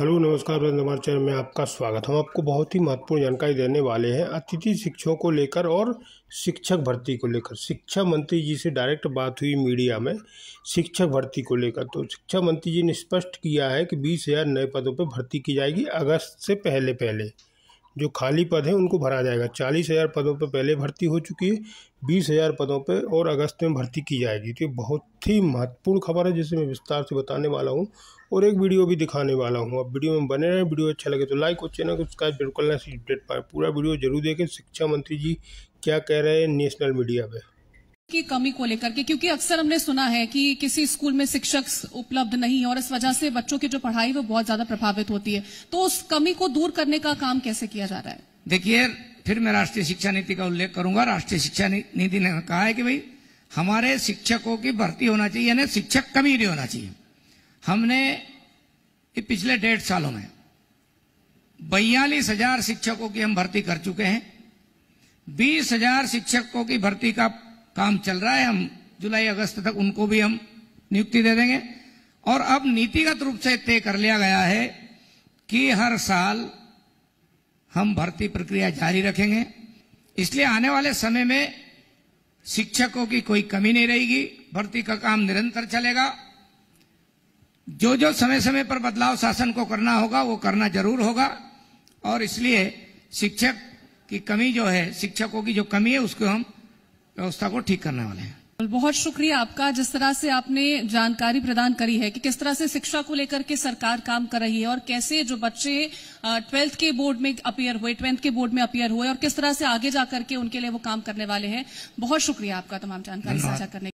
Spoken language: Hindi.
हेलो नमस्कार फ्रेंड्स चैनल में आपका स्वागत हम आपको बहुत ही महत्वपूर्ण जानकारी देने वाले हैं अतिथि शिक्षकों को लेकर और शिक्षक भर्ती को लेकर शिक्षा मंत्री जी से डायरेक्ट बात हुई मीडिया में शिक्षक भर्ती को लेकर तो शिक्षा मंत्री जी ने स्पष्ट किया है कि बीस हज़ार नए पदों पर भर्ती की जाएगी अगस्त से पहले पहले जो खाली पद हैं उनको भरा जाएगा चालीस हज़ार पदों पर पहले भर्ती हो चुकी है बीस हज़ार पदों पर और अगस्त में भर्ती की जाएगी तो ये बहुत ही महत्वपूर्ण खबर है जिसे मैं विस्तार से बताने वाला हूँ और एक वीडियो भी दिखाने वाला हूँ अब वीडियो में बने रहें वीडियो अच्छा लगे तो लाइक और चैनल को सब्सक्राइब बिल्कुल ना अपडेट पाए पूरा वीडियो जरूर देखें शिक्षा मंत्री जी क्या कह रहे हैं नेशनल मीडिया पर की कमी को लेकर के क्योंकि अक्सर हमने सुना है कि किसी स्कूल में शिक्षक उपलब्ध नहीं और इस वजह से बच्चों की जो पढ़ाई वो बहुत ज्यादा प्रभावित होती है तो उस कमी को दूर करने का काम कैसे किया जा रहा है देखिए फिर मैं राष्ट्रीय शिक्षा नीति का उल्लेख करूंगा राष्ट्रीय शिक्षा नीति ने कहा है कि भाई हमारे शिक्षकों की भर्ती होना चाहिए यानी शिक्षक कमी नहीं होना चाहिए हमने पिछले डेढ़ सालों में बयालीस शिक्षकों की हम भर्ती कर चुके हैं बीस हजार शिक्षकों की भर्ती का काम चल रहा है हम जुलाई अगस्त तक उनको भी हम नियुक्ति दे देंगे और अब नीतिगत रूप से तय कर लिया गया है कि हर साल हम भर्ती प्रक्रिया जारी रखेंगे इसलिए आने वाले समय में शिक्षकों की कोई कमी नहीं रहेगी भर्ती का काम निरंतर चलेगा जो जो समय समय पर बदलाव शासन को करना होगा वो करना जरूर होगा और इसलिए शिक्षक की कमी जो है शिक्षकों की जो कमी है उसको हम व्यवस्था को ठीक करने वाले हैं बहुत शुक्रिया आपका जिस तरह से आपने जानकारी प्रदान करी है कि किस तरह से शिक्षा को लेकर के सरकार काम कर रही है और कैसे जो बच्चे ट्वेल्थ के बोर्ड में अपियर हुए ट्वेल्थ के बोर्ड में अपियर हुए और किस तरह से आगे जाकर के उनके लिए वो काम करने वाले हैं बहुत शुक्रिया आपका तमाम जानकारी साझा करने